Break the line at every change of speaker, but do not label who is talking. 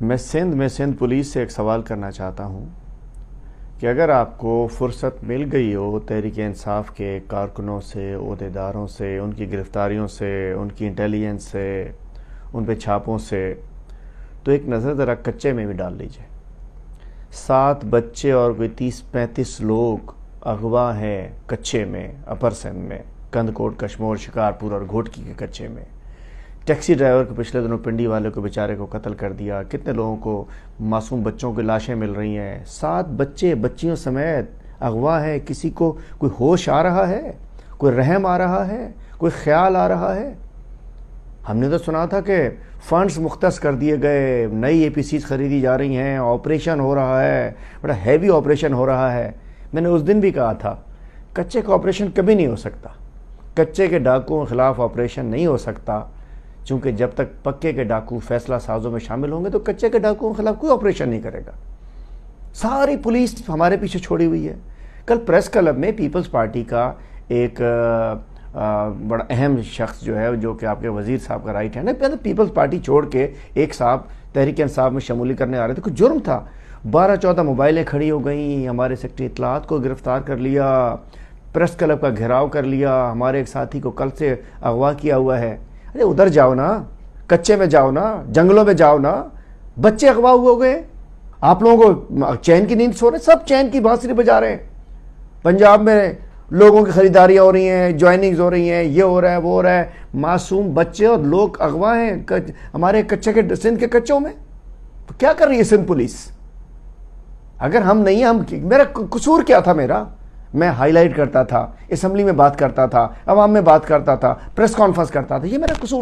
मैं सिंध में सिंध पुलिस से एक सवाल करना चाहता हूँ कि अगर आपको फुर्सत मिल गई हो तहरीक इंसाफ के कारकुनों से अहदेदारों से उनकी गिरफ़्तारियों से उनकी इंटेलिजेंस से उन पर छापों से तो एक नज़र ज़रा कच्चे में भी डाल लीजिए सात बच्चे और कोई तीस पैंतीस लोग अगवा हैं कच्चे में अपर सिंध में कंदकोट कश्मोर शिकारपुर और घोटकी के कच्चे में टैक्सी ड्राइवर को पिछले दिनों पिंडी वाले को बेचारे को कत्ल कर दिया कितने लोगों को मासूम बच्चों की लाशें मिल रही हैं सात बच्चे बच्चियों समेत अगवा है किसी को कोई होश आ रहा है कोई रहम आ रहा है कोई ख्याल आ रहा है हमने तो सुना था कि फंड्स मुख्त कर दिए गए नई ए पी सीज खरीदी जा रही हैं ऑपरेशन हो रहा है बड़ा हैवी ऑपरेशन हो रहा है मैंने उस दिन भी कहा था कच्चे का ऑपरेशन कभी नहीं हो सकता कच्चे के डाकुओं के खिलाफ ऑपरेशन नहीं हो सकता चूँकि जब तक पक्के के डाकू फैसला साजों में शामिल होंगे तो कच्चे के डाकुओं के खिलाफ कोई ऑपरेशन नहीं करेगा सारी पुलिस हमारे पीछे छोड़ी हुई है कल प्रेस क्लब में पीपल्स पार्टी का एक आ, बड़ा अहम शख्स जो है जो कि आपके वजीर साहब का राइट है ना पहले पीपल्स पार्टी छोड़ के एक साहब तहरीक साहब में शमूली करने आ रहे थे कुछ जुर्म था बारह चौदह मोबाइलें खड़ी हो गई हमारे सेक्रेटरी इतलात को गिरफ्तार कर लिया प्रेस क्लब का घेराव कर लिया हमारे एक साथी को कल से अगवा किया हुआ है अरे उधर जाओ ना कच्चे में जाओ ना जंगलों में जाओ ना बच्चे अगवा हुए गए आप लोगों को चैन की नींद सो रहे सब चैन की बांसुरी बजा रहे हैं पंजाब में लोगों की खरीदारियाँ हो रही हैं ज्वाइनिंग्स हो रही हैं ये हो रहा है वो हो रहा है मासूम बच्चे और लोग अगवा हैं कच, हमारे कच्चे के सिंध के कच्चों में तो क्या कर रही है सिंध पुलिस अगर हम नहीं हम मेरा कसूर क्या था मेरा मैं हाईलाइट करता था असम्बली में बात करता था आवाम में बात करता था प्रेस कॉन्फ्रेंस करता था ये मेरा कसूर